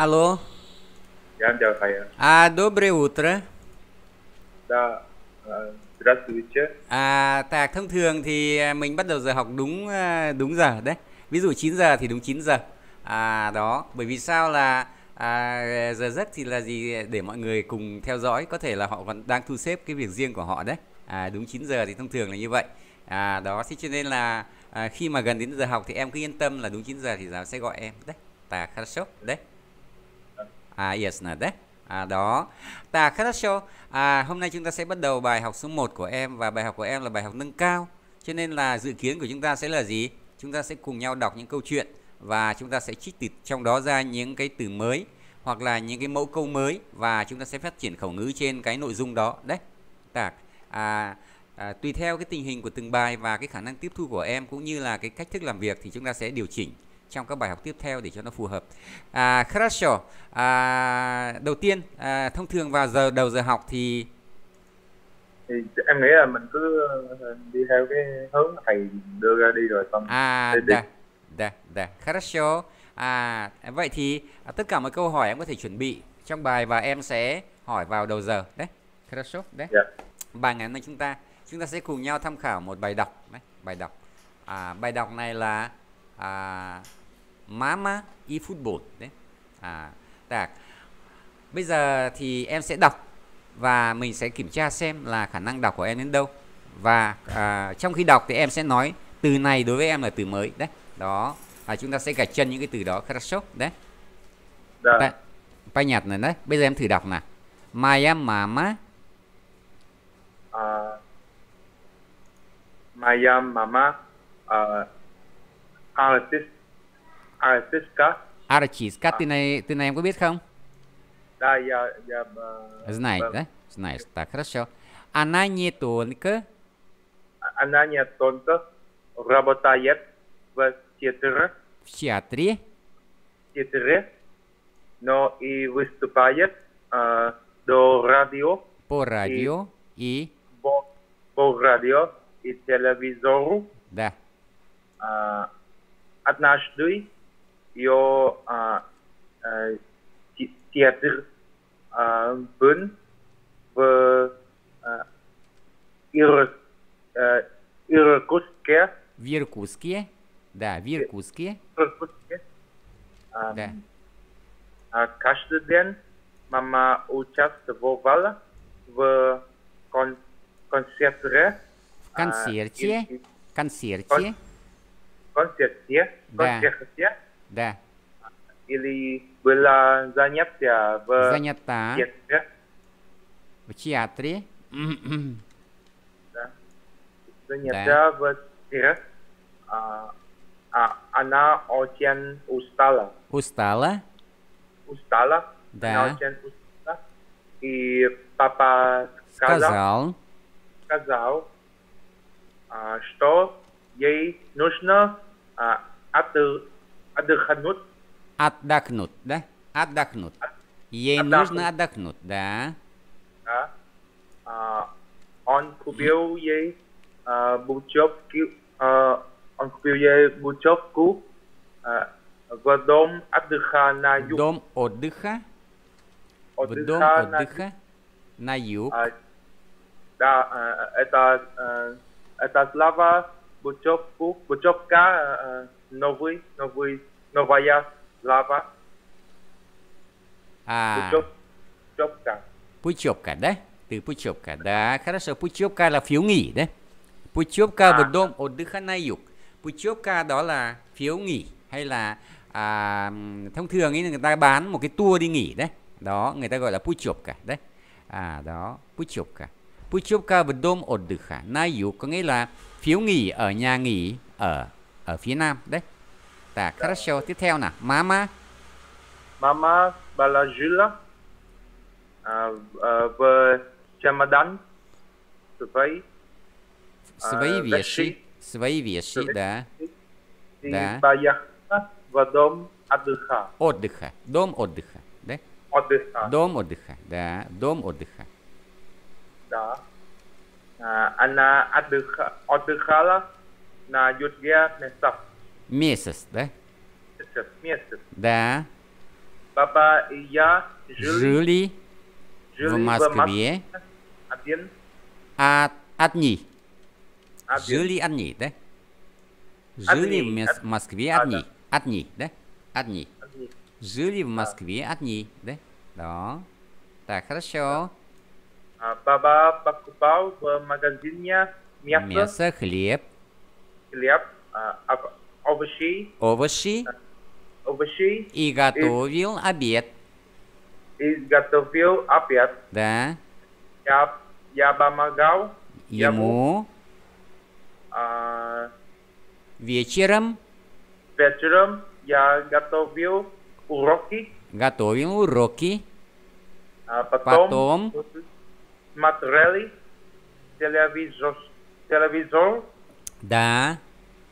Алло. Я Дяхая. А, доброе утро. Да, здравствуйте. À, tạc dạ, ờ, à, thông thường thì à, mình bắt đầu giờ học đúng à, đúng giờ đấy. Ví dụ 9 giờ thì đúng 9 giờ. À, đó, bởi vì sao là à, giờ giấc thì là gì để mọi người cùng theo dõi có thể là họ còn đang thu xếp cái việc riêng của họ đấy à, đúng 9 giờ thì thông thường là như vậy à, đó thế cho nên là à, khi mà gần đến giờ học thì em cứ yên tâm là đúng 9 giờ thì giáo sẽ gọi em đấy tà khá sốc đấy À, yes, là đấy À, đó. Ta show À, hôm nay chúng ta sẽ bắt đầu bài học số 1 của em và bài học của em là bài học nâng cao. Cho nên là dự kiến của chúng ta sẽ là gì? Chúng ta sẽ cùng nhau đọc những câu chuyện và chúng ta sẽ trích từ trong đó ra những cái từ mới hoặc là những cái mẫu câu mới và chúng ta sẽ phát triển khẩu ngữ trên cái nội dung đó. Đấy. Tạc. À, à, tùy theo cái tình hình của từng bài và cái khả năng tiếp thu của em cũng như là cái cách thức làm việc thì chúng ta sẽ điều chỉnh trong các bài học tiếp theo để cho nó phù hợp. À, Crasho, à, đầu tiên à, thông thường vào giờ đầu giờ học thì thì em nghĩ là mình cứ ờ, đi theo cái hướng thầy đưa ra đi rồi xong. À, đi, đi. Да, да, да. À, vậy thì à, tất cả mọi câu hỏi em có thể chuẩn bị trong bài và em sẽ hỏi vào đầu giờ đấy. Хорошо, đấy. Yeah. Dạ. Bài ngày hôm nay chúng ta chúng ta sẽ cùng nhau tham khảo một bài đọc đấy, bài đọc. À, bài đọc này là à, Mama football đấy. À, tạc. Bây giờ thì em sẽ đọc và mình sẽ kiểm tra xem là khả năng đọc của em đến đâu. Và à, trong khi đọc thì em sẽ nói từ này đối với em là từ mới đấy. Đó. Và chúng ta sẽ gạch chân những cái từ đó хорошо đấy. Dạ. Bài nhạc này đấy. Bây giờ em thử đọc nào. Моя mama. Uh, моя мама uh, artist Artiscat. А, Artiscat, ты а. на, ты на нем Хам? Да, я... я а, Знаешь, да? Знаешь, так, хорошо. Она не тонко. Она не тонко. Работает в театре. В театре. В театре. Но и выступает э, до радио. По радио и... и... По, по радио и телевизору. Да. Э, однажды dio diadir uh, uh, uh, bun v Иркутске. В Иркутске, да, в Иркутске. Иркутске. Да. Каждый день мама участвовала в кон концерте. В концерте. Концерте. Концерте. Концерте. Да. Или была занятия в Занята. театре. В театре. Да. Занята да. в театре. А, а, она очень устала. Устала? Устала. Да. Она очень устала. И папа сказал, сказал, сказал а, что ей нужно а, отдыхать отдохнуть, Отдохнут, да? отдохнуть. Ей отдохнут. нужно отдохнуть, да? Да. А, он купил ей а, бутылку, а, он купил ей бутылку а, в дом отдыха на юг. Дом отдыха? отдыха в дом на... отдыха на юг. А, да, а, это, а, это слава бутылку, бутылка... А, Новый, Новый, Новая lava, А. Пучевка. Пучевка, đấy Từ đã, Пучевка, да. Хорошо, Пучевка là phiếu nghỉ đấy. Пучевка в дом отдыха на юг. Пучевка đó là phiếu nghỉ hay là à, thông thường ấy người ta bán một cái tour đi nghỉ đấy. Đó, người ta gọi là Пучевка đấy. À đó, Пучевка. Пучевка в дом отдыха на dục có nghĩa là phiếu nghỉ ở nhà nghỉ ở ở phía nam đấy. Так, хорошо. Tiếp theo nào. Mama. Mama положила а, а, в чемодан свои свои а, вещи, свои вещи, да. да. поехала в дом отдыха. Отдыха, дом отдыха, да? Отдыха. Дом отдыха, да, дом отдыха. Да. Она отдыха, отдыхала на Юдья Месяц, да? Месяц, месяц. Да. папа и я жили, жили в Москве. Один. А, одни. Один. Жили одни, да? Жили одни. в Москве одни. А, да. Одни, да? Одни. одни. Жили в Москве а. одни, да? Да. Так, хорошо. А, баба покупал в магазине мясо. Мясо, хлеб хлеб, а, а овощи, овощи, а, овощи и готовил и, обед. И готовил обед. Да. Я, я помогал ему, ему вечером. Вечером я готовил уроки. Готовил уроки. А потом, потом смотрели телевизор, телевизор да.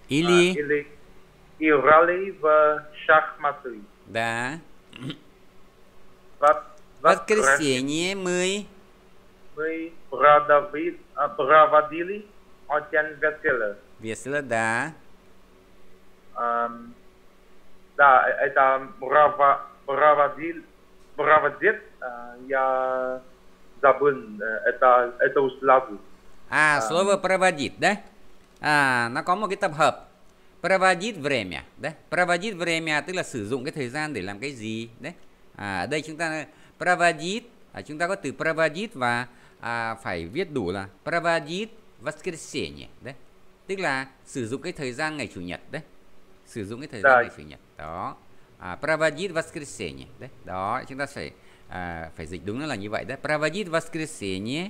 Или... А, или играли в шахматы. Да. В воскресенье мы... Мы проводили, а, проводили очень весело. Весело, да. Um, да, э, это право, проводил, проводит, а, я забыл э, это, это условие. А, а, слово «проводит», да? à, nó có một cái tập hợp pravajit время đấy pravajit время tức là sử dụng cái thời gian để làm cái gì đấy à, ở đây chúng ta pravajit à, chúng ta có từ pravajit và à, phải viết đủ là pravajit воскресенье đấy tức là sử dụng cái thời gian ngày chủ nhật đấy sử dụng cái thời gian ngày chủ nhật đó à, проводит воскресенье đấy đó chúng ta phải à, phải dịch đúng là như vậy đấy pravajit воскресенье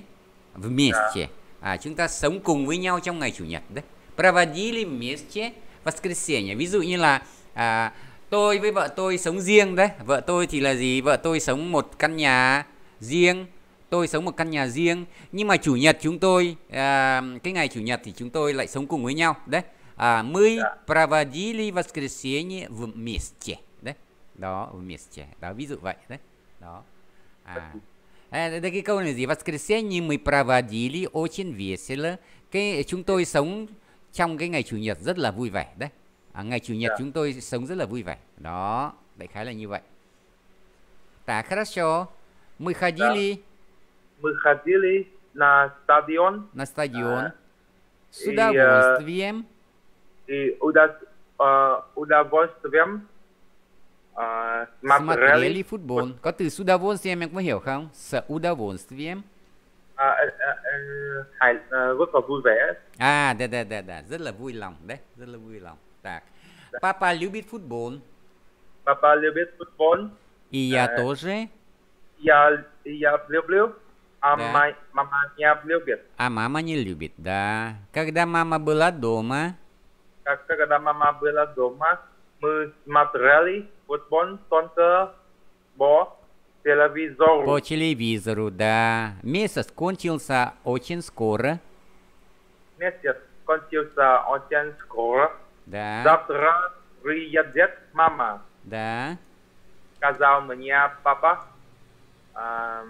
вместе да. А, à, chúng ta sống cùng với nhau trong ngày Chủ nhật đấy. Проводили вместе воскресенье. Ví dụ như là à, tôi với vợ tôi sống riêng đấy. Vợ tôi thì là gì? Vợ tôi sống một căn nhà riêng. Tôi sống một căn nhà riêng. Nhưng mà Chủ nhật chúng tôi, à, cái ngày Chủ nhật thì chúng tôi lại sống cùng với nhau đấy. À, мы проводили воскресенье вместе. Đấy. Đó, вместе. Đó, ví dụ vậy đấy. Đó. À. Такие колонии. Воскресенье мы проводили очень весело. Cái, chúng tôi sống trong cái ngày chủ nhật rất là vui vẻ đấy. À, ngày chủ nhật yeah. chúng tôi sống rất là vui vẻ. Đó, đại khái là như vậy. Так, хорошо. Мы ходили... Да. Мы ходили на стадион. На стадион. А, С удовольствием. И, и удовольствием. А, смотрели, футбол. Как Коты с удовольствием, как вы hiểu không? С удовольствием. А, à, à, rất là vui vẻ. À, да, да, да, да, rất là vui lòng đấy, rất là Так. Папа любит футбол. Папа любит футбол. И я э, тоже. Я, я люблю. А да. май, мама не любит. А мама не любит, да. Когда мама была дома. Как, когда мама была дома, мы смотрели Футбол солнце по телевизору. По телевизору, да. Месяц кончился очень скоро. Месяц кончился очень скоро. Да. Завтра приедет мама. Да. Сказал мне папа. Э,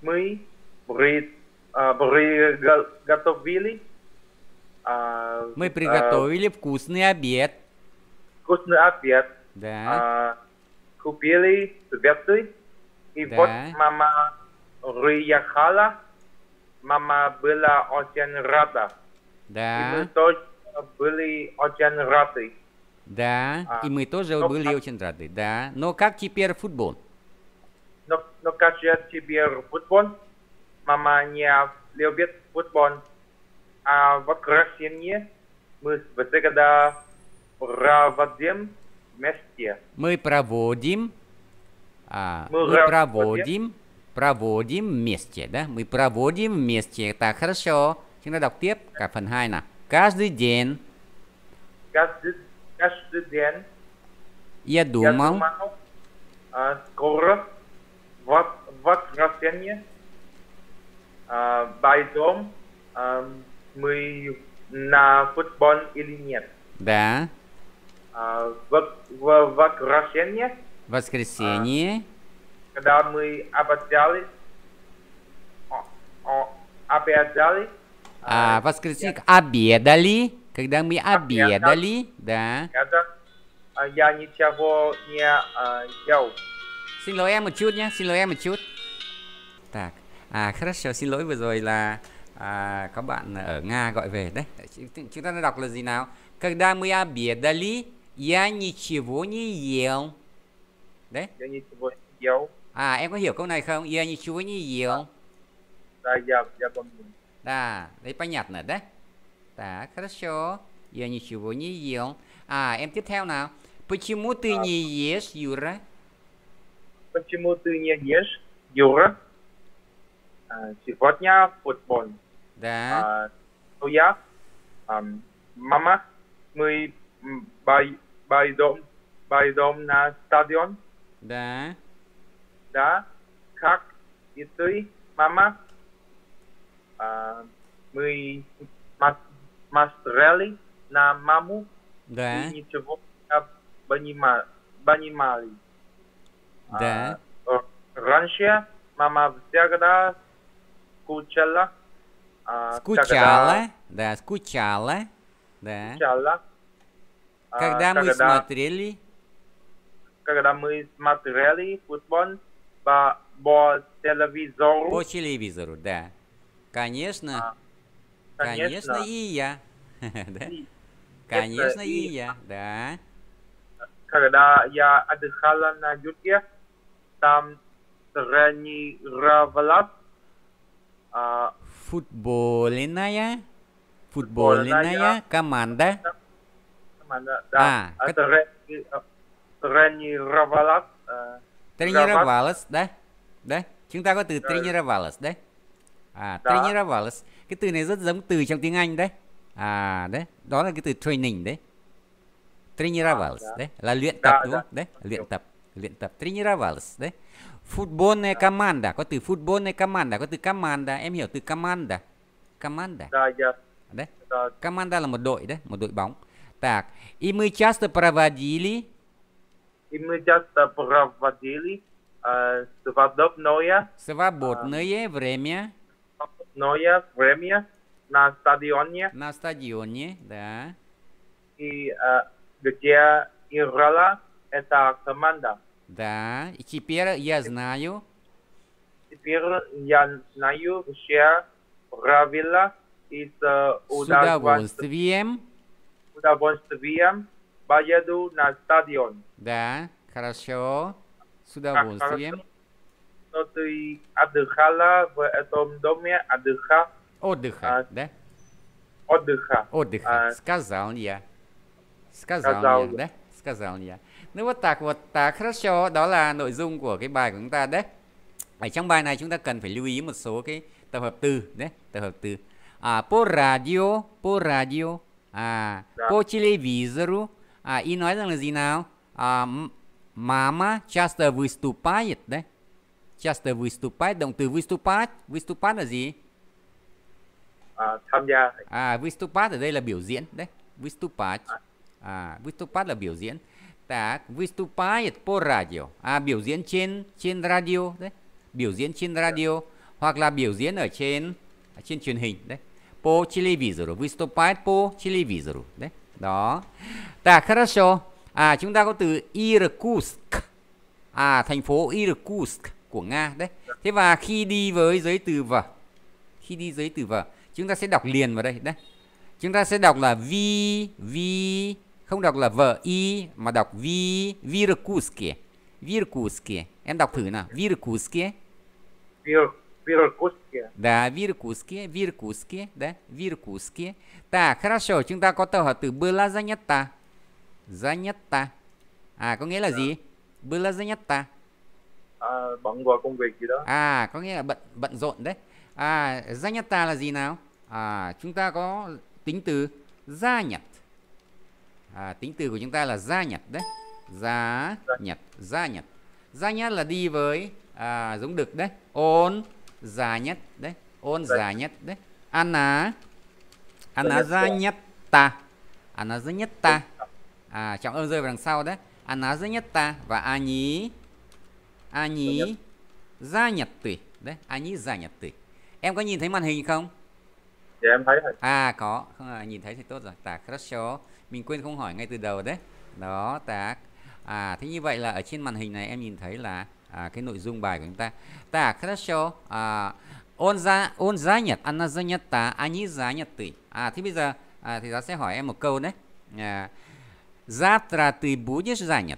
мы при, э, приготовили. Э, мы э, приготовили э, вкусный обед. Вкусный обед. Да. А, купили субъекты. И да. вот мама приехала. Мама была очень рада. Да. И мы тоже были очень рады. Да, а, и мы тоже но были как... очень рады, да. Но как теперь футбол? Но, но как же теперь футбол? Мама не любит футбол. А в воскресенье мы всегда проводим месте. Мы проводим... А, мы, мы проводим... Проводим вместе, да? Мы проводим вместе. Так, хорошо. Chúng ta đọc tiếp cả phần 2 nào. Каждый день. Каждый, каждый день. Я думал. Я думал а, скоро в, воскресенье а, пойдем а, мы на футбол или нет. Да в, а, в воскресенье. Воскресенье. А, когда мы обедали. Обедали. А, воскресенье. Обедали. Когда мы обедали, да. Когда а, я ничего не а, ел. Xin lỗi em một chút nhé, xin lỗi em một chút. Так, à, хорошо, xin lỗi vừa rồi là à, có bạn ở Nga gọi về đấy. Chúng ta đã đọc là gì nào? Когда мы обедали, Я ничего не ел. Đấy. Я ничего не ел. À, em có hiểu câu này không? Я ничего не ел. Да, я, я помню. Да, đấy понятно, да? Да, хорошо. Я ничего не ел. À, em tiếp theo nào. Почему ты а, не ешь, Юра? Почему ты не ешь, Юра? А, сегодня футбол. Да. А, я, а, мама, мы, бай, Байдом, Байдом на стадион? Да. Да. Как и ты, мама? А, мы мастерели на маму. Да. И ничего не понимали. понимали. Да. А, раньше мама всегда скучала. А, скучала, когда... да, скучала, да. Скучала. А, когда, мы смотрели... Когда мы смотрели футбол по, по телевизору. По телевизору, да. Конечно. А, конечно. конечно и я. да? Конечно, и, и я, да. Когда я отдыхала на юге, там тренировалась... А, футбольная, футбольная, футбольная команда. да. да. А, это как... тренировалась. Э, đấy, đấy, Chúng ta có từ trенировалась đấy. À, да. Cái từ này rất giống từ trong tiếng Anh đấy. À đấy, đó là cái từ training đấy. Trенировалась да. À, dạ. đấy, là luyện dạ, tập да, đúng dạ. không? Đấy, luyện tập, luyện tập trенировалась đấy. football Футбольная команда, có từ football футбольная команда, có từ команда, em hiểu từ команда. Команда. Да, dạ. Đấy. Команда là một đội đấy, một đội bóng. Так, и мы часто проводили... И мы часто проводили э, свободное... Свободное э, время. Свободное время на стадионе. На стадионе, да. И э, где играла эта команда. Да, и теперь я знаю... Теперь я знаю все правила и э, с удовольствием. С удовольствием куда удовольствием поеду на стадион. Да, хорошо. С удовольствием. Как что ты отдыхала в этом доме, отдыха. Отдыха, а, да? Отдыха. Отдыха, а, сказал я. Сказал, сказал я, да? Сказал я. Ну вот так, вот так, хорошо. Đó là nội dung của cái bài của chúng ta đấy. Ở trong bài này chúng ta cần phải lưu ý một số cái tập hợp từ đấy, tập hợp từ. À, por radio, por radio, à, dạ. По телевизору à, и nói rằng là gì nào? À, mama часто выступает, đấy. Часто выступает, động từ выступать. Выступать là gì? À, tham gia. À, выступать ở đây là biểu diễn, đấy. Выступать. À, выступать à, là biểu diễn. ta выступает по радио. À, biểu diễn trên trên radio, đấy. Biểu diễn trên radio hoặc là biểu diễn ở trên ở trên truyền hình, đấy по телевизору. Выступать по телевизору. Да? Đó. Так, хорошо. À, chúng ta có từ Irkutsk. À, thành phố Irkutsk của Nga. Đấy. Thế và khi đi với giới từ vở. Khi đi giới từ vở. Chúng ta sẽ đọc liền vào đây. Đấy. Chúng ta sẽ đọc là vi, vi. Không đọc là vở i mà đọc vi, Virkutsk. Virkutsk. Em đọc thử nào. Virkutsk. Virkutsk. Virkuskie. Да, Virkuskie, Virkuskie, да, Virkuskie. Так, хорошо, chúng ta có tàu hợp từ была занята. Занята. À, có nghĩa là dạ. gì? Была занята. À, bận vào công việc gì đó. À, có nghĩa là bận bận rộn đấy. À, занята là gì nào? À, chúng ta có tính từ gia À, tính từ của chúng ta là gia đấy. Gia dạ. nhật, gia nhật. Gia nhật là đi với à, giống đực đấy. On nhất đấy. ôn vâng. già nhất đấy. anh anh Ana Ana zanyata. Ana zanyata. À trọng âm rơi vào đằng sau đấy. anh nhất ta và nhí, nhí ani nhật zanyatui. Đấy, nhí nhật zanyatui. Em có nhìn thấy màn hình không? Dạ em thấy rồi. À có, không à, nhìn thấy thì tốt rồi. Tak хорошо. Mình quên không hỏi ngay từ đầu đấy. Đó, tak. À thế như vậy là ở trên màn hình này em nhìn thấy là à, cái nội dung bài của chúng ta. Так, хорошо. À, он за он занят, она занята, они заняты. À thì bây giờ à, thì giáo sẽ hỏi em một câu đấy. À, завтра ты будешь занят?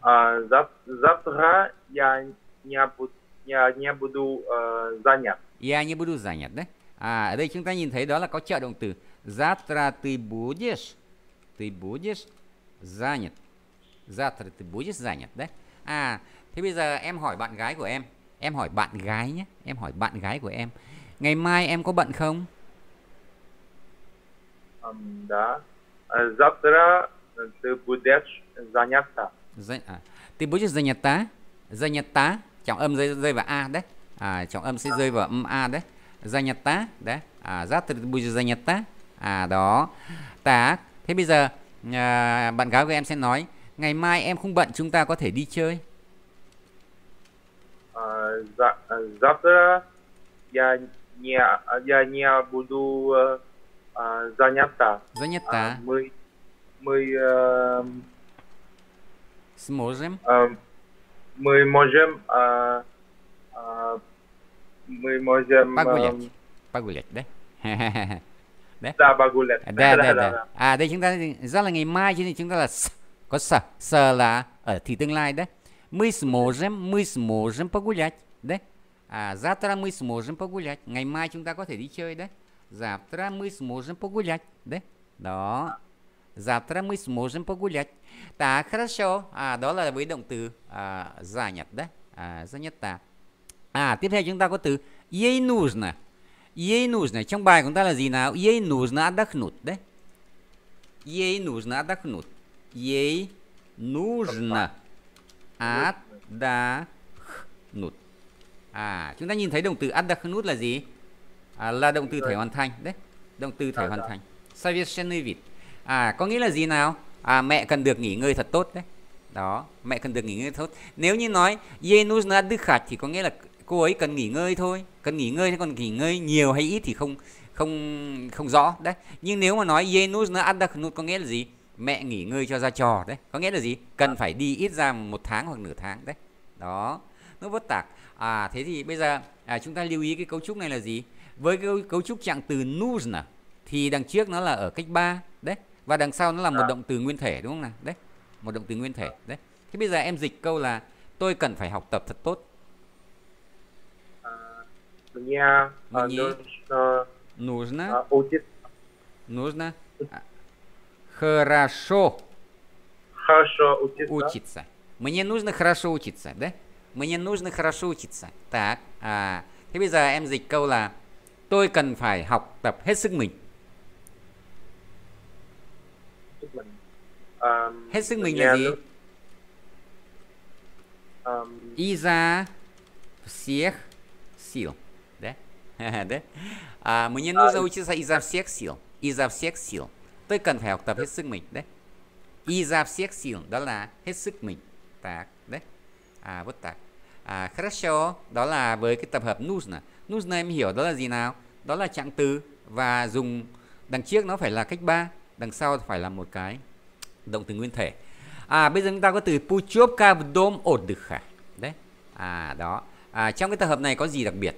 А, зав, завтра я не буду я не буду uh, занят. Я не буду занят đấy. À, ở đây chúng ta nhìn thấy đó là có trợ động từ. Завтра ты будешь, ты будешь занят. Завтра ты будешь занят, да? À, thế bây giờ em hỏi bạn gái của em. Em hỏi bạn gái nhé. Em hỏi bạn gái của em. Ngày mai em có bận không? Um, да. À, завтра ờ, ты будешь занята. Dạ, à, ты будешь занята? Занята. Trọng âm rơi, rơi vào A đấy. À, trọng âm sẽ dạ. rơi vào âm A đấy. Занята. Đấy. À, завтра ты будешь занята. À, đó. Так. Thế bây giờ à, bạn gái của em sẽ nói ngày mai em không bận chúng ta có thể đi chơi à, dạ завтра я не я не буду занята занята мы мы сможем мы можем мы можем погулять погулять да đấy. Да, погулять. Да, да, да. À đây chúng ta rất là ngày mai cho nên chúng ta là có sợ. Sợ là ở thì tương lai đấy. Мы сможем, мы сможем погулять. Đấy. À, завтра мы сможем погулять. Ngày mai chúng ta có thể đi chơi đấy. Завтра мы сможем погулять. Đấy. Đó. Завтра мы сможем погулять. Так, хорошо. À, đó là với động từ à, giả nhật đấy. À, giả nhật ta. À, tiếp theo chúng ta có từ ей нужно. Ей нужно. Trong bài của chúng ta là gì nào? Ей нужно отдохнуть. Đấy. Ей нужно отдохнуть ей нужно отдохнуть. À, chúng ta nhìn thấy động từ отдохнуть là gì? À, là động từ thể hoàn thành đấy. Động từ thể hoàn thành. Совершенный À, có nghĩa là gì nào? À, mẹ cần được nghỉ ngơi thật tốt đấy. Đó, mẹ cần được nghỉ ngơi tốt. Nếu như nói ей нужно отдыхать thì có nghĩa là cô ấy cần nghỉ ngơi thôi cần nghỉ ngơi còn nghỉ ngơi nhiều hay ít thì không không không rõ đấy nhưng nếu mà nói yenus nó ăn có nghĩa là gì mẹ nghỉ ngơi cho ra trò đấy có nghĩa là gì cần phải đi ít ra một tháng hoặc nửa tháng đấy đó nó vất tạc à thế thì bây giờ à, chúng ta lưu ý cái cấu trúc này là gì với cái cấu trúc trạng từ nuzna thì đằng trước nó là ở cách 3 đấy và đằng sau nó là một dạ. động từ nguyên thể đúng không nào đấy một động từ nguyên thể đấy thế bây giờ em dịch câu là tôi cần phải học tập thật tốt мне нужно нужно нужно хорошо хорошо учиться. учиться. Мне нужно хорошо учиться, да? Мне нужно хорошо учиться. Так, à, thế bây giờ em dịch câu là tôi cần phải học tập hết sức mình. mình um, hết sức mình là gì? Um, Иза всех сил. Да? да? А, мне а, нужно um, учиться изо всех сил. Изо всех сил. tôi cần phải học tập hết sức mình đấy Iza всех đó là hết sức mình так đấy à вот так à хорошо đó là với cái tập hợp nus nè, nus này em hiểu đó là gì nào đó là trạng từ và dùng đằng trước nó phải là cách ba đằng sau phải là một cái động từ nguyên thể à bây giờ chúng ta có từ puchopka dom khả đấy à đó à, trong cái tập hợp này có gì đặc biệt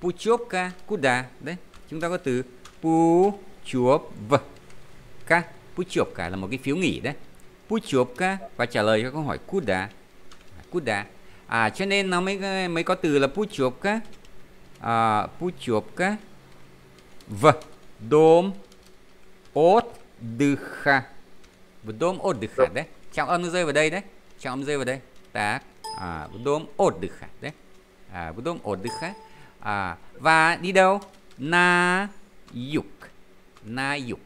puchopka kuda đấy chúng ta có từ pu puchop Puchopka. Puchopka là một cái phiếu nghỉ đấy. Puchopka và trả lời cho câu hỏi Kuda. Kuda. À cho nên nó mới mới có từ là Puchopka. À, Puchopka. V. Дом отдыха. В дом отдыха, đấy, Trọng âm nó rơi vào đây đấy. Trọng âm rơi vào đây. Так. À, в дом отдыха, đấy. À, в дом отдыха. À, và đi đâu? На юг. На юг.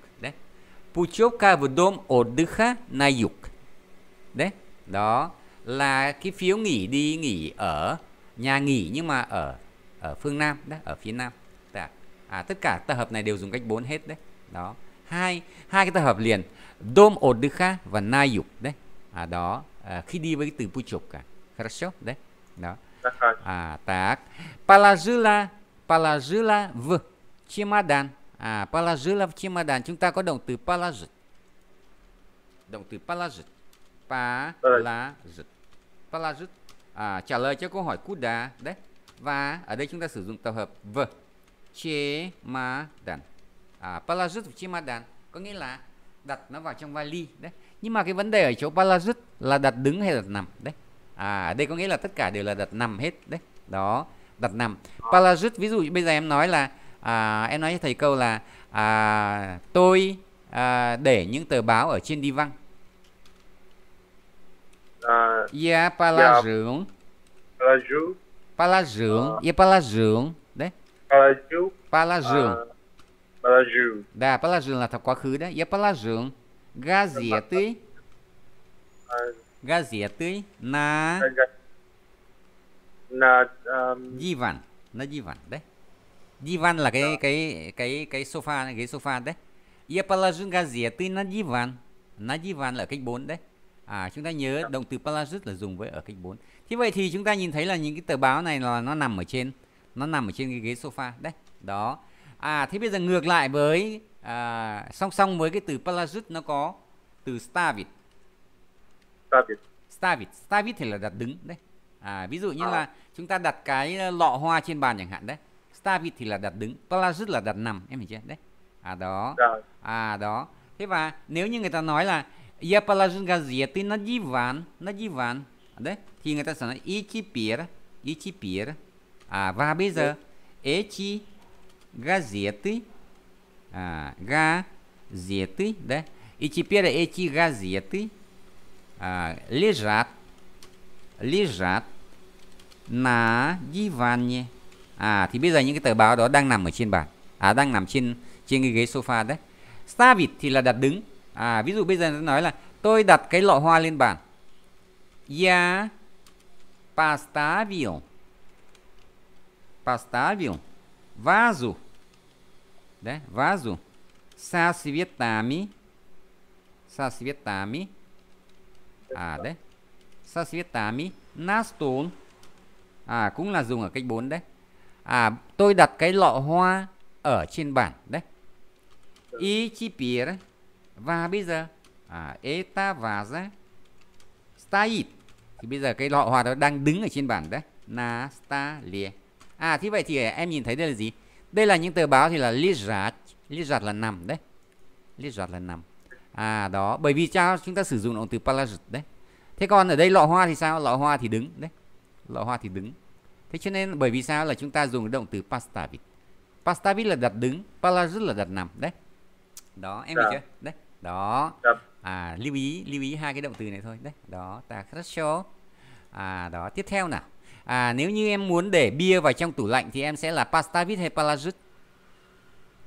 Puchovka v dom oddycha na yuk. Đấy, đó là cái phiếu nghỉ đi nghỉ ở nhà nghỉ nhưng mà ở ở phương Nam đó, ở phía Nam. Đã. Dạ. À, tất cả tập hợp này đều dùng cách 4 hết đấy. Đó. Hai hai cái tập hợp liền dom oddycha và na yuk đấy. À đó, à, khi đi với cái từ Puchovka. Хорошо, đấy. Đó. А, так. Положила, положила в чемодан à, положила là чемодан chúng ta có động từ положить động từ положить положить положить à, trả lời cho câu hỏi куда đấy và ở đây chúng ta sử dụng tập hợp v чемодан à, положить в чемодан có nghĩa là đặt nó vào trong vali đấy nhưng mà cái vấn đề ở chỗ palazut là đặt đứng hay đặt nằm đấy à đây có nghĩa là tất cả đều là đặt nằm hết đấy đó đặt nằm palazut ví dụ bây giờ em nói là à, em nói với thầy câu là à, tôi à, để những tờ báo ở trên đi văng ia à, dạ, pala dưỡng dạ. pala dưỡng pala ia à. dạ, pala đấy pala dưỡng pala dưỡng à, pala là thật quá khứ đấy ia pala dưỡng gazete gazete na na um... divan na divan đấy Диван là cái dạ. cái cái cái sofa này, ghế sofa đấy. Я положил газеты на диван. На диван là cách 4 đấy. À chúng ta nhớ dạ. động từ положить là dùng với ở cách 4. Thế vậy thì chúng ta nhìn thấy là những cái tờ báo này là nó nằm ở trên nó nằm ở trên cái ghế sofa đấy. Đó. À thế bây giờ ngược lại với à, song song với cái từ palazut nó có từ stavit. Stavit. Stavit. Stavit thì là đặt đứng đấy. À ví dụ như à. là chúng ta đặt cái ờ, lọ hoa trên bàn chẳng hạn đấy sta vị thì là đặt đứng palazit là đặt nằm em hiểu chưa đấy à đó rồi. à đó thế và nếu như người ta nói là я положил газеты на диван на диван đấy thì người ta sẽ nói и теперь и теперь à và bây giờ эти газеты à, газеты да и теперь эти газеты а, лежат лежат на диване à thì bây giờ những cái tờ báo đó đang nằm ở trên bàn à đang nằm trên trên cái ghế sofa đấy star vịt thì là đặt đứng à ví dụ bây giờ nó nói là tôi đặt cái lọ hoa lên bàn ya pastavio pastavio vaso đấy vaso sa svetami sa svetami à đấy sa svetami na à cũng là dùng ở cách 4 đấy à tôi đặt cái lọ hoa ở trên bàn đấy dạ. y chi pia đấy và bây giờ à eta và ra stait thì bây giờ cái lọ hoa đó đang đứng ở trên bàn đấy na sta lia à thế vậy thì em nhìn thấy đây là gì đây là những tờ báo thì là lizard lizard là nằm đấy lizard là nằm à đó bởi vì sao chúng ta sử dụng động từ palazit đấy thế còn ở đây lọ hoa thì sao lọ hoa thì đứng đấy lọ hoa thì đứng thế cho nên bởi vì sao là chúng ta dùng động từ pastavit pastavit là đặt đứng palazit là đặt nằm đấy đó em hiểu dạ. chưa đấy đó dạ. à lưu ý lưu ý hai cái động từ này thôi đấy đó ta хорошо à đó tiếp theo nào à nếu như em muốn để bia vào trong tủ lạnh thì em sẽ là pastavit hay palazit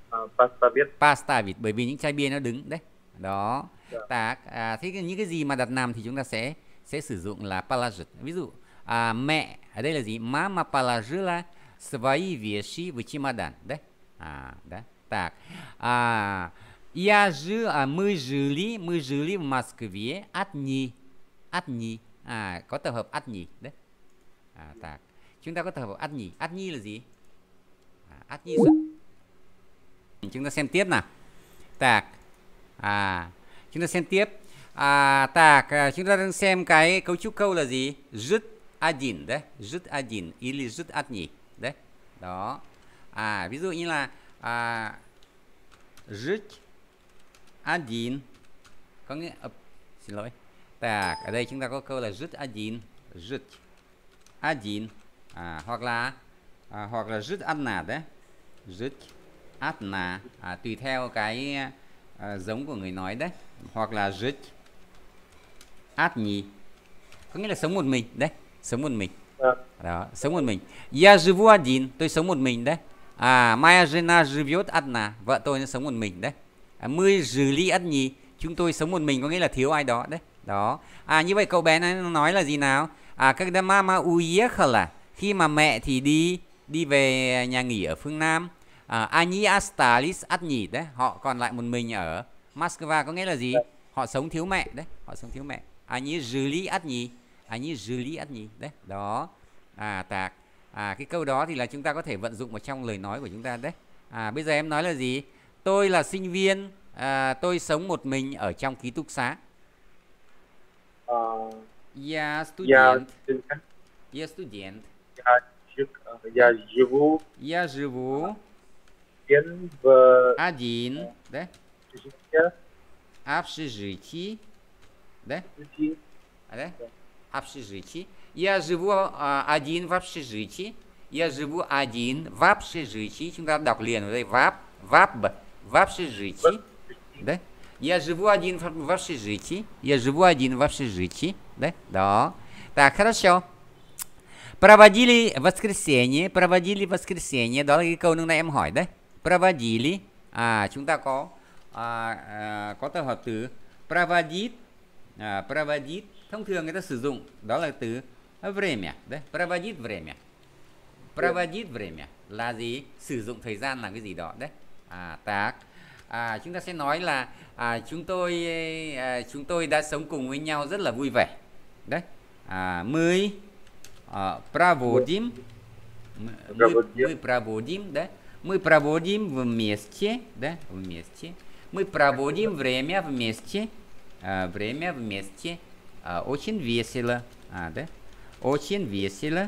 à, pastavit pastavit bởi vì những chai bia nó đứng đấy đó dạ. ta à, thế những cái gì mà đặt nằm thì chúng ta sẽ sẽ sử dụng là palazit ví dụ а мэ, а да или мама положила свои вещи в чемодан, да? А, да. Так. А, я жил, а мы жили, мы жили в Москве одни, одни. À, có tập hợp одни, đấy. À, а, так. Chúng ta có tập hợp одни. Одни là gì? À, одни. Chúng ta xem tiếp nào. Так. À, chúng ta xem tiếp. À, так, chúng ta đang xem cái cấu trúc câu là gì? Rất один, да? Жит один или жит одни, да? Đó. À, ví dụ như là à, жить один có nghĩa à, xin lỗi. Так, ở đây chúng ta có câu là жить один, жить один à, hoặc là à, hoặc là жить одна, да? Жить одна à, tùy theo cái à, giống của người nói đấy hoặc là жить одни có nghĩa là sống một mình đấy sống một mình dạ. đó sống một mình я живу один tôi sống một mình đấy à моя жена живет одна vợ tôi nó sống một mình đấy à, мы жили одни chúng tôi sống một mình có nghĩa là thiếu ai đó đấy đó à như vậy cậu bé này nói là gì nào à các когда mama уехала khi mà mẹ thì đi đi về nhà nghỉ ở phương nam à, они остались одни đấy họ còn lại một mình ở Moscow có nghĩa là gì dạ. họ sống thiếu mẹ đấy họ sống thiếu mẹ они жили одни anh они жили nhỉ đấy đó à tạc à cái câu đó thì là chúng ta có thể vận dụng vào trong lời nói của chúng ta đấy à bây giờ em nói là gì tôi là sinh viên à, tôi sống một mình ở trong ký túc xá uh, я студент я студент я живу я живу один в один да общежитии да? да? да. общежитии. Я живу а, один в общежитии. Я живу один в общежитии. Chúng ta đọc liền ở đây. Váp, váp, в общежитии. Да? Я живу один в общежитии. Я живу один в общежитии. Да? Да. Так, хорошо. Проводили воскресенье. Проводили воскресенье. Đó là cái câu да Проводили. а chúng ta có à, à, проводит. À, а, проводит thông thường người ta sử dụng đó là từ время à, đấy проводить время проводить время là gì sử dụng thời gian làm cái gì đó đấy à так à, chúng ta sẽ nói là à, chúng tôi à, chúng tôi đã sống cùng với nhau rất là vui vẻ đấy à, мы à, проводим мы, проводим да мы проводим вместе да вместе мы проводим время вместе время вместе а, ờ, очень весело а à, да очень весело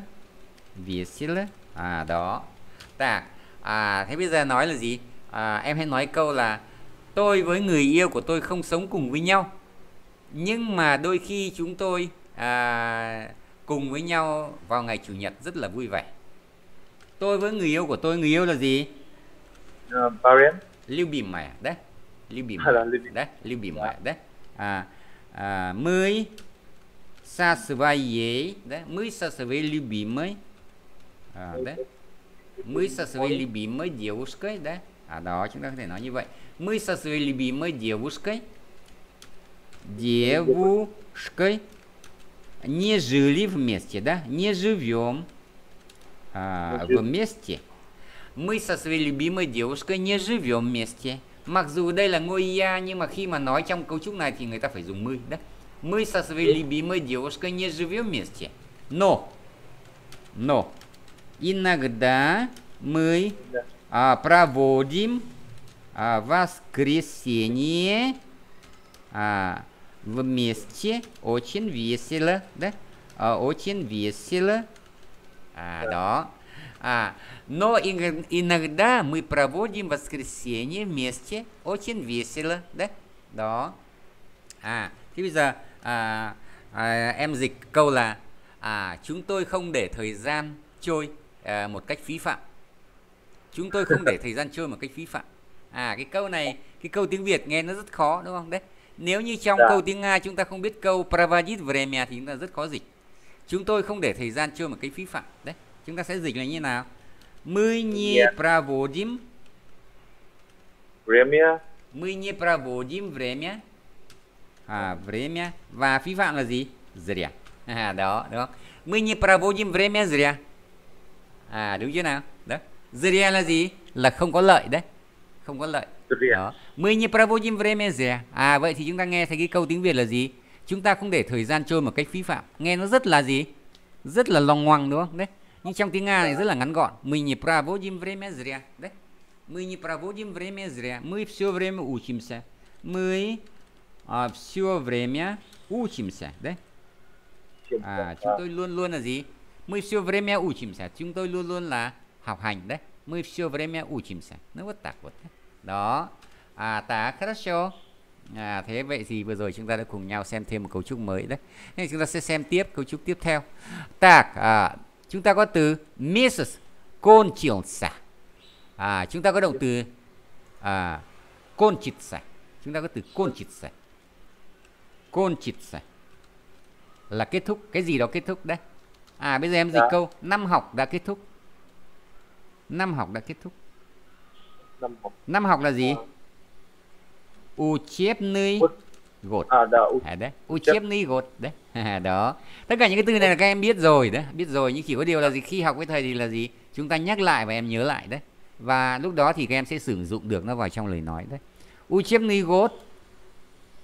весело à đó ta à thế bây giờ nói là gì à, em hãy nói câu là tôi với người yêu của tôi không sống cùng với nhau nhưng mà đôi khi chúng tôi à, cùng với nhau vào ngày chủ nhật rất là vui vẻ tôi với người yêu của tôi người yêu là gì uh, Barian. lưu bìm mày đấy lưu bìm à, đấy lưu bìm dạ. mày đấy à, à, mới со своей, да, мы со своей любимой, а, да, мы со своей любимой девушкой, да, а давайте chúng ta có thể мы со своей любимой девушкой, девушкой, не жили вместе, да, не живем а, вместе. Мы со своей любимой девушкой не живем вместе. Mặc dù đây là ngôi gia nhưng mà khi mà nói trong cấu trúc này thì người ta phải dùng мы. đó. Мы со своей э. любимой девушкой не живем вместе. Но, но, иногда мы да. а, проводим а, воскресенье а, вместе. Очень весело, да? А, очень весело. А, да. да. А, но иногда мы проводим воскресенье вместе. Очень весело, да? Да. а ты bây à, à, em dịch câu là à chúng tôi không để thời gian trôi à, một cách phí phạm chúng tôi không để thời gian trôi một cách phí phạm à cái câu này cái câu tiếng việt nghe nó rất khó đúng không đấy nếu như trong dạ. câu tiếng nga chúng ta không biết câu pravajit vremya thì chúng ta rất khó dịch chúng tôi không để thời gian trôi một cách phí phạm đấy chúng ta sẽ dịch là như nào mười не pravodim проводим mười мы pravodim проводим а, à, время và phi phạm là gì зря à, đó đúng không мы не проводим время зря à đúng chưa nào đó зря là gì là không có lợi đấy không có lợi đó мы не проводим время зря à vậy thì chúng ta nghe thấy cái câu tiếng việt là gì chúng ta không để thời gian trôi một cách phi phạm nghe nó rất là gì rất là lòng ngoằng đúng không đấy nhưng trong tiếng nga này rất là ngắn gọn мы не проводим время зря đấy мы не проводим время зря мы все время учимся мы а, все время учимся, да? À, chúng tôi luôn luôn là gì? Мы все время учимся. Chúng tôi luôn luôn là học hành đấy. Мы все время учимся. Nó вот так вот. Đó. À, ta хорошо. À, thế vậy thì vừa rồi chúng ta đã cùng nhau xem thêm một cấu trúc mới đấy. Nên chúng ta sẽ xem tiếp cấu trúc tiếp theo. Так, à, chúng ta có từ Mrs. кончился. À, chúng ta có động từ à, кончиться. Chúng ta có từ кончиться кончится là kết thúc cái gì đó kết thúc đấy à bây giờ em dịch dạ. câu năm học đã kết thúc năm học đã kết thúc năm học năm học là gì учебный ờ. gột à, đã, u... à, đấy учебный gột đấy đó tất cả những cái từ này là các em biết rồi đấy biết rồi nhưng chỉ có điều là gì khi học với thầy thì là gì chúng ta nhắc lại và em nhớ lại đấy và lúc đó thì các em sẽ sử dụng được nó vào trong lời nói đấy учебный год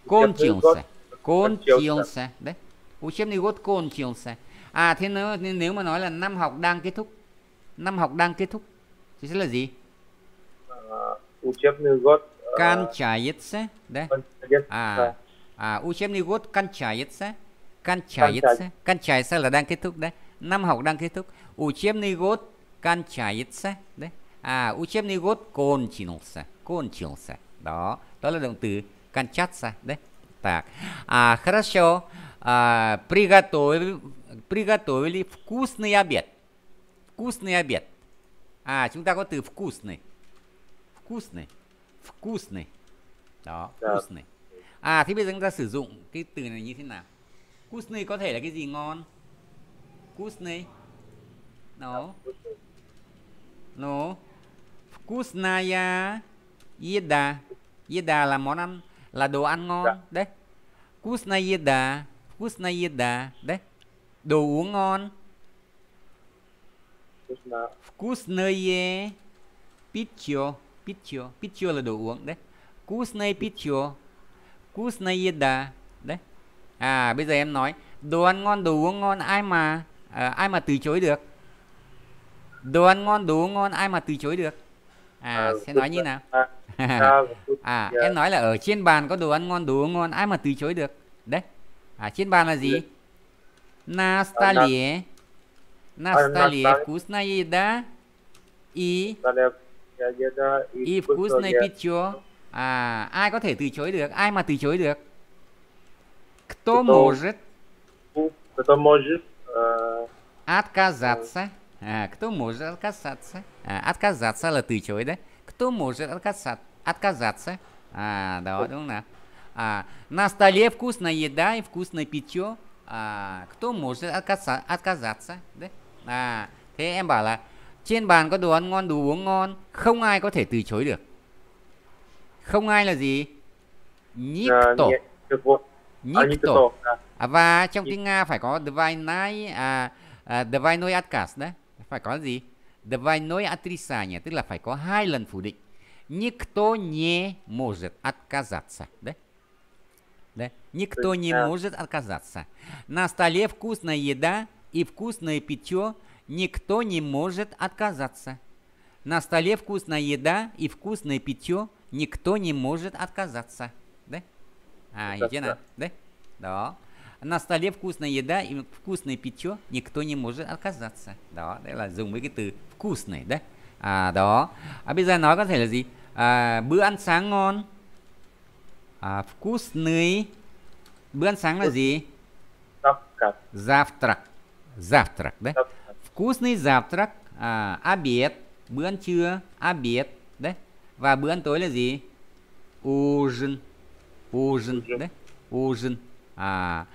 кончился côn chiều xa đấy u chép ni gót côn chiều xa à thế nếu nếu mà nói là năm học đang kết thúc năm học đang kết thúc thì sẽ là gì u chép ni gót can trả yết xe đấy à à u chép ni gót can trả yết xe can trả yết xe can trả xe là đang kết thúc đấy năm học đang kết thúc u chép ni gót can trả yết xe đấy à u chép ni gót côn chiều xa côn chiều xa đó đó là động từ can chát xa đấy Так, а, хорошо. А, приготовили, приготовили вкусный обед. Вкусный обед. А, чему такой ты вкусный? Вкусный. Вкусный. Đó, вкусный. À, thì bây giờ chúng ta sử dụng cái từ này như thế nào? Вкусный có thể là cái gì ngon? Вкусный. Đó. Ну. Nó. Ну. Вкусная еда. Еда là món ăn là đồ ăn ngon dạ. đấy kusnayeda kusnayeda đấy đồ uống ngon kusnaye pichio pichio pichio là đồ uống đấy kusnay pichio kusnayeda đấy à bây giờ em nói đồ ăn ngon đồ uống ngon ai mà à, ai mà từ chối được đồ ăn ngon đồ uống ngon ai mà từ chối được à, à sẽ nói như nào à à yeah. À, em nói là ở trên bàn có đồ ăn ngon đồ ngon ai mà từ chối được đấy à trên bàn là gì на столе на столе вкусная еда и и вкусное питье à ai có thể từ chối được ai mà từ chối được кто может кто может отказаться кто может отказаться отказаться là từ chối đấy Кто может отказаться, отказаться? А, да, đúng nè. А, на столе вкусная еда и вкусное питье. À, кто может отказаться, отказаться? Đấy. À, thế em bảo là trên bàn có đồ ăn ngon, đồ uống ngon, không ai có thể từ chối được. Không ai là gì? Никто. Никто. À, và trong tiếng Nga phải có двойной, à, à, двойной отказ đấy. Phải có gì? Và nói отрицание, tức là phải có hai lần phủ định. Никто не может отказаться. Да? Да? Никто не может отказаться. На столе вкусная еда и вкусное питье. Никто не может отказаться. На столе вкусная еда и вкусное питье. Никто не может отказаться. Да? А, Елена, да? Да. На столе вкусная еда и вкусное питье никто не может отказаться. Да, đây là dùng вкусный, да? А да. À, как это? nó có thể là вкусный. Bữa ăn sáng là Завтрак. Завтрак. Завтрак, да? Вкусный завтрак. А, обед. Bữa ăn Обед, да? Và bữa ăn tối Ужин. Ужин, да? Ужин. а,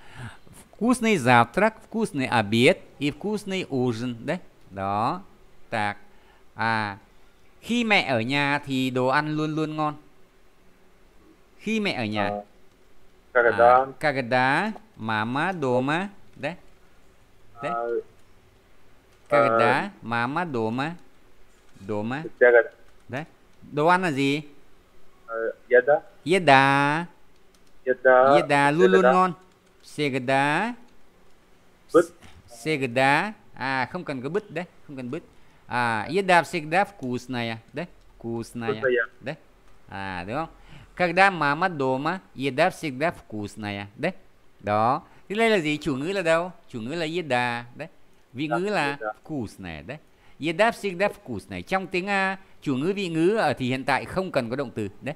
вкусный завтрак, вкусный обед и вкусный ужин đấy. Đó. Так. À khi mẹ ở nhà thì đồ ăn luôn luôn ngon. Khi mẹ ở nhà. Когда. À, когда мама дома, đấy. Đấy. Когда mama дома. Дома. Đấy. Đồ ăn là gì? Еда. Еда. Yeda. Yeda luôn luôn ngon. gật Segda. Bứt. đá. À không cần có bứt đấy, không cần bứt. À Yeda всегда вкусная, đấy. Вкусная. À? À? Đấy. À đúng không? Когда мама дома, еда всегда вкусная, đấy. Đó. Thế đây là gì? Chủ ngữ là đâu? Chủ ngữ là еда, đấy. Vị ngữ là вкусная, đấy. Еда всегда вкусная. Trong tiếng A, à, chủ ngữ vị ngữ ở thì hiện tại không cần có động từ, đấy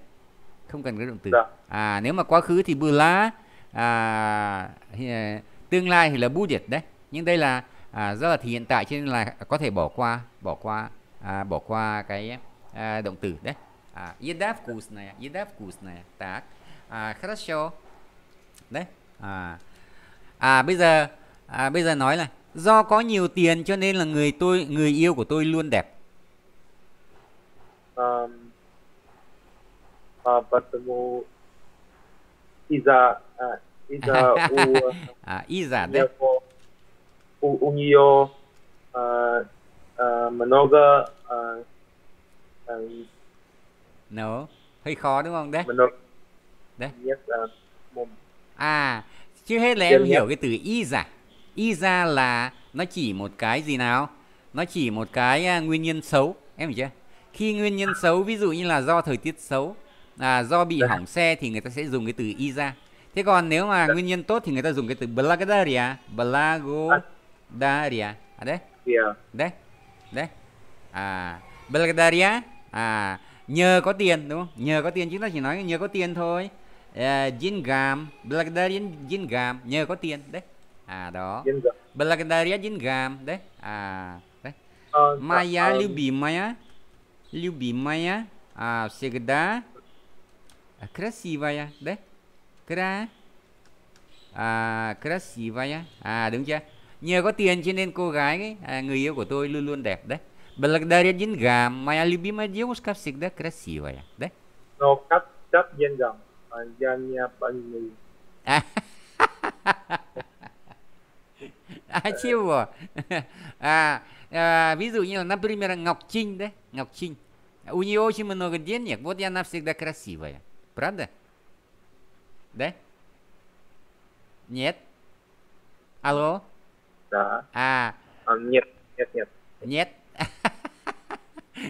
không cần cái động từ dạ. à nếu mà quá khứ thì bù lá à, à, tương lai thì là bu diệt đấy nhưng đây là à, do là thì hiện tại cho nên là có thể bỏ qua bỏ qua à, bỏ qua cái à, động từ đấy à, еда вкусная еда вкусная так à, хорошо đấy à, à bây giờ à, bây giờ nói là do có nhiều tiền cho nên là người tôi người yêu của tôi luôn đẹp um, uh, ờ, bertemu vâng, Iza uh, Iza U uh, ah, Iza deh U Ungio uh, ờ, uh, ờ, Menoga uh, uh, No hơi khó đúng không đấy Menoga đấy yes, uh, à trước hết là em yes, hiểu cái từ Iza Iza là nó chỉ một cái gì nào nó chỉ một cái à, nguyên nhân xấu em hiểu chưa khi nguyên nhân xấu ví dụ như là do thời tiết xấu là do bị dạ. hỏng xe thì người ta sẽ dùng cái từ Iza thế còn nếu mà dạ. nguyên nhân tốt thì người ta dùng cái từ Blagadaria Blagadaria à, đấy dạ. đấy đấy à Blagadaria à nhờ có tiền đúng không nhờ có tiền chúng ta chỉ nói nhờ có tiền thôi à, Jin gam Blagadaria Jin gam nhờ có tiền đấy à đó Blagadaria Jin gam đấy à đấy ờ, Maya любимая любимая а, всегда красивая, да? Кра à, красивая. À đúng chưa? Nhờ có tiền cho nên cô gái ấy, à, người yêu của tôi luôn luôn đẹp đấy. Благодаря деньгам моя любимая девушка всегда красивая, да? Но как как деньгам? Я не понимаю. А чего? А, а, ví dụ như là, например, Ngọc Trinh, да? Ngọc Trinh. У нее очень много денег, вот и она всегда красивая. Правда? Да? Нет? Алло? Да. А. а нет, нет, нет. Нет?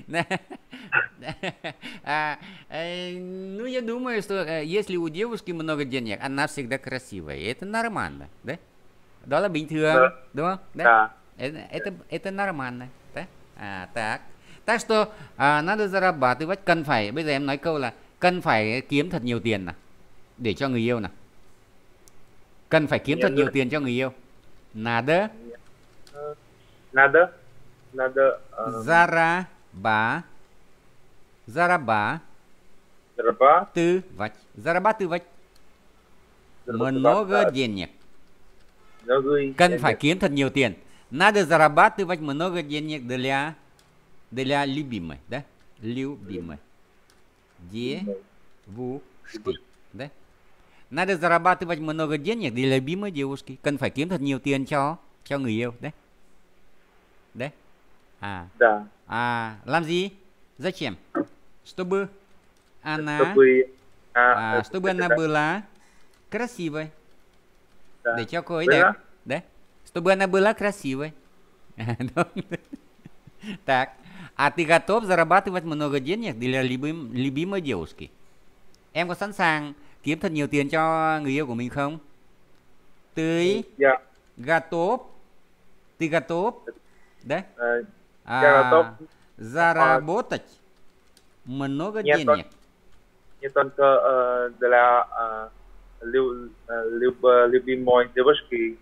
А, э, ну, я думаю, что э, если у девушки много денег, она всегда красивая. это нормально, да? Đó là да. Да. да. Это, это, нормально, да? А, так. Так что а, надо зарабатывать, cần phải. Bây giờ em nói câu là cần phải kiếm thật nhiều tiền này để cho người yêu này cần phải kiếm thật nhiều tiền cho người yêu nada nada nada uh... zara ba zara ba Зарабатывать. Зарабатывать. Много денег. Cần phải kiếm thật nhiều tiền. nada Надо зарабатывать много денег для для любимой, да? Любимой. девушки. да? Надо зарабатывать много денег для любимой девушки. Cần phải kiếm thật nhiều tiền cho cho người yêu. Đấy. Đấy. À. Да. А, làm gì? А, зачем? Чтобы она... Чтобы, а, а, чтобы она была красивой. Да. Để cho cô ấy đẹp. Đấy. Чтобы она была красивой. Так. А ты готов зарабатывать много денег для любим, любимой девушки? Em có sẵn sàng kiếm thật nhiều tiền cho người yêu của mình không? Ты yeah. готов? Ты готов? Đấy. Uh, а, готов. Заработать много Нет, денег. Только, не только uh, для uh, люб, люб, любимой девушки.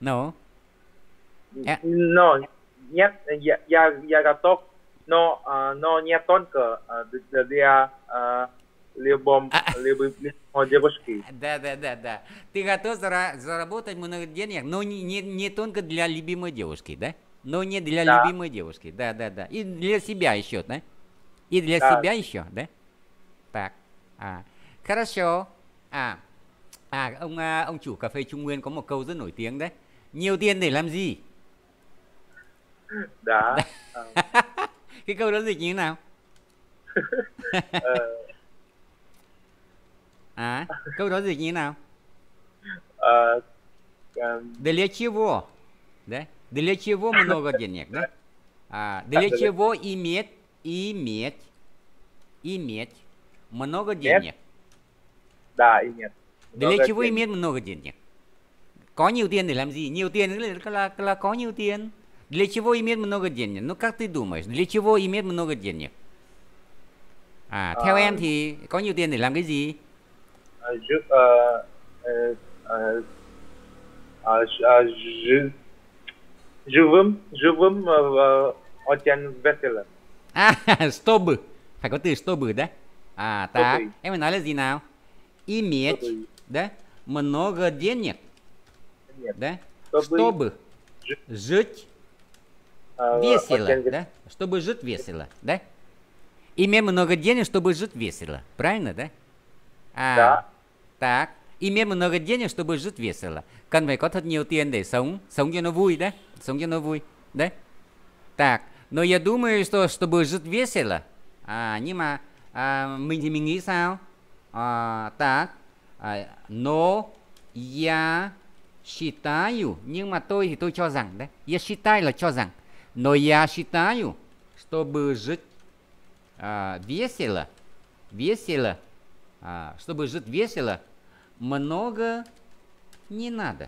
No. N- no нет я я, я готов но а, но не только для, для а, любом а. любой девушки. Да, да, да, да. Ты готов зара- заработать много денег, но не, не, не только для любимой девушки, да? Но не для да. любимой девушки, да, да, да. И для себя еще, да? И для да. себя еще, да? Так, à. Хорошо. À, à ông ông chủ cà phê Trung Nguyên có một câu rất nổi tiếng đấy. Nhiều tiền để làm gì? đã ờ. cái câu đó dịch như thế nào à câu đó dịch như thế nào uh, um... для чего да для чего много денег да а, для чего иметь иметь иметь много денег да иметь для чего иметь много денег có nhiều tiền để làm gì nhiều tiền là là, là có nhiều tiền Для чего иметь много денег? Ну, как ты думаешь, для чего иметь много денег? А, theo à, em thì có nhiều tiền để làm cái gì? живым живым очень весело. À, чтобы phải có từ чтобы да? À, так. Em nói là gì nào? Иметь, да? Много денег, да? Чтобы жить а, весело, да? Чтобы жить весело, да? Иметь много денег, чтобы жить весело. Правильно, да? А, да. Так. Иметь много денег, чтобы жить весело. Cần phải có thật nhiều tiền để sống. Sống cho nó vui, да? Sống cho nó vui. Да? Так. Но я думаю, что чтобы жить весело. À, nhưng mà à, mình thì mình nghĩ sao? так. À, а, но я считаю. Nhưng mà tôi thì tôi cho rằng. Đấy. Я считаю là cho rằng. Но я считаю, чтобы жить а, весело, весело, а, чтобы жить весело, много не надо.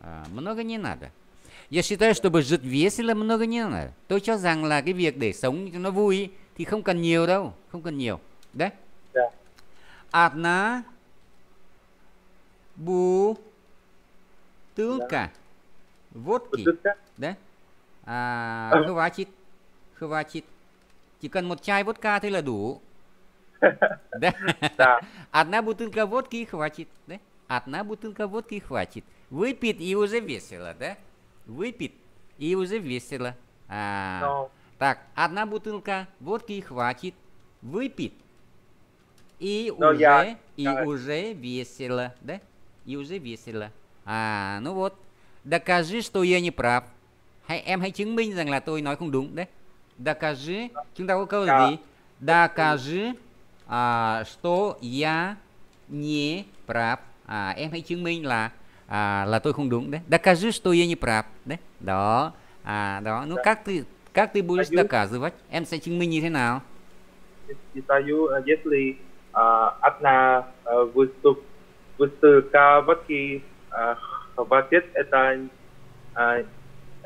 À, а, много не надо. Я считаю, чтобы жить весело, много не надо. То cho rằng là cái việc để sống cho nó vui thì không cần nhiều đâu, không cần nhiều. Đấy. Yeah. Одна бутылка yeah. водки. Бутылка. Да? à, Kovacic Kovacic chỉ cần một chai vodka thôi là đủ да. Одна бутылка водки хватит, да? Одна бутылка водки хватит. Выпит и уже весело, да? Выпит и уже весело. А, Так, одна бутылка водки хватит. Выпит и уже и уже весело, да? И уже весело. А, ну вот, докажи, что я не прав. hãy em hãy chứng minh rằng là tôi nói không đúng đấy dakazu chúng ta có câu là dạ. gì dakazu à, sto ya nie prap à, em hãy chứng minh là à, là tôi không đúng đấy dakazu sto ya nie prap đấy đó à đó nó dạ. các từ các từ bus dakazu vách em sẽ chứng minh như thế nào dạ, à, à, Itayu,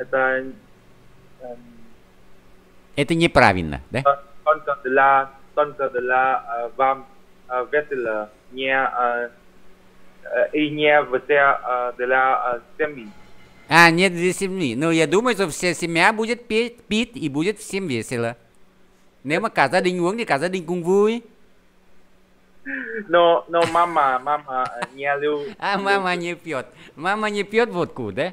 это... Эм, это неправильно, да? Только для, только для э, вам э, весело, не, э, и не весело для семьи. А, нет для семьи. Ну, я думаю, что вся семья будет петь, пить и будет всем весело. Nếu mà cả gia đình uống thì cả вуй. Но, но мама, мама не любит. А мама не пьет. Мама не пьет водку, да?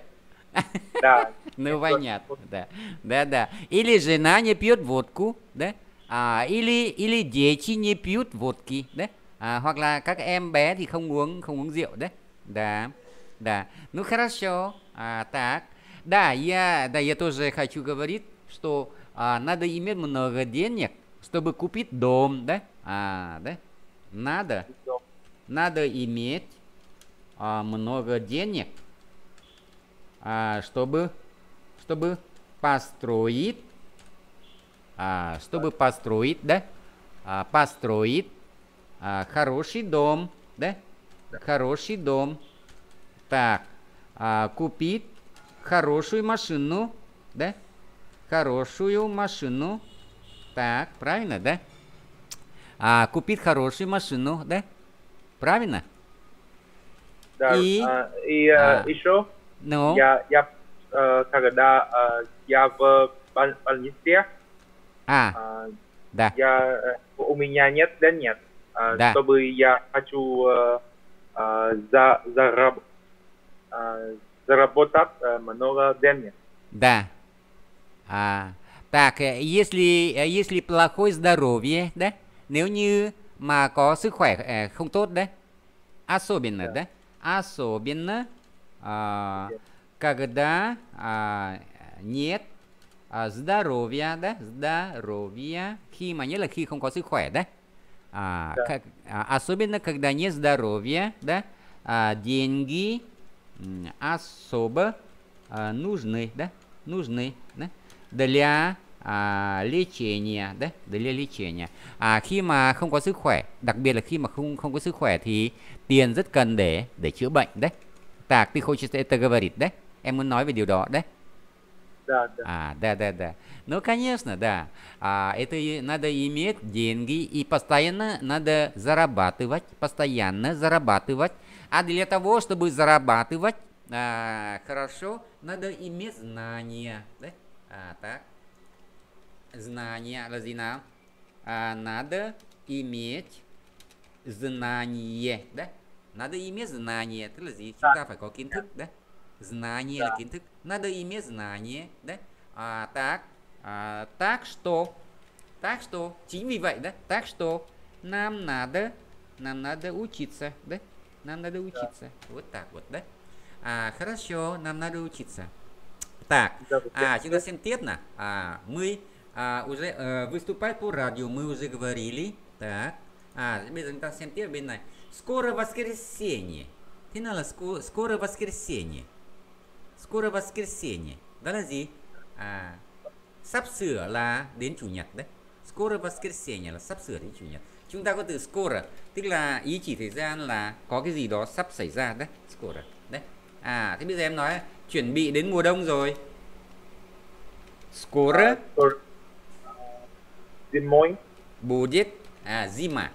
Да. Ну, понятно, да. Да-да. Или жена не пьет водку, да? а или или дети не пьют водки, да? А, hoặc là các em bé thì không uống không uống rượu đấy. Да. Да. Ну хорошо. А, так. Да, я да, я тоже хочу говорить, что а, надо иметь много денег, чтобы купить дом, да? А, да? Надо. Надо иметь а, много денег, а, чтобы, чтобы построить, а, чтобы построить, да, а, построить а, хороший дом, да, хороший дом. Так, а, купить хорошую машину, да, хорошую машину. Так, правильно, да? А, купить хорошую машину, да? Правильно? Да, и, а, и а, а, еще ну. Я, я э, когда э, я в боль, больнице. А. Э, да. Я у меня нет, да нет. Э, да. Чтобы я хочу э, э, за зараб, э, заработать э, много денег. Да. А. Так, если если плохое здоровье, да, nếu như mà có sức khỏe không tốt đấy, особенно, да, да? особенно когда нет здоровья, да, здоровья, khi mà nhất là khi không có sức khỏe đấy. А, как, особенно когда нет здоровья, да, а, деньги особо а, нужны, да, нужны, да, для à, lечения đấy для лечения. à, khi mà không có sức khỏe đặc biệt là khi mà không không có sức khỏe thì tiền rất cần để để chữa bệnh đấy Так, ты хочешь это говорить, да? Em muốn nói về điều đó, да? Да, да. А, да, да, да. Ну, конечно, да. А, это надо иметь деньги и постоянно надо зарабатывать, постоянно зарабатывать. А для того, чтобы зарабатывать а, хорошо, надо иметь знания, да? А, так. Знания, разина. А, надо иметь знание, да? Надо иметь image знание, tức là gì? Chúng ta phải có kiến thức đấy. Знание là kiến thức. Надо иметь знание, đấy. À, а, так, à, а, так что, так что, chính vì vậy đấy, так что нам надо, нам надо учиться, đấy. Нам надо учиться. Вот так вот, đấy. À, а, хорошо, нам надо учиться. Так, а, chúng ta xem tiếp nè. À, мы а, уже э, выступать по радио, мы уже говорили. Так. А, bây giờ chúng ta xem tiếp bên này. Скоро воскресенье. Thế sco скоро воскресенье. Скоро воскресенье. Đó là gì? À, sắp sửa là đến chủ nhật đấy. Скоро воскресенье là sắp sửa đến chủ nhật. Chúng ta có từ скоро, tức là ý chỉ thời gian là có cái gì đó sắp xảy ra đấy. Скоро. Đấy. À, thế bây giờ em nói chuẩn bị đến mùa đông rồi. Скоро. À, Зимой. Budget. À, зима.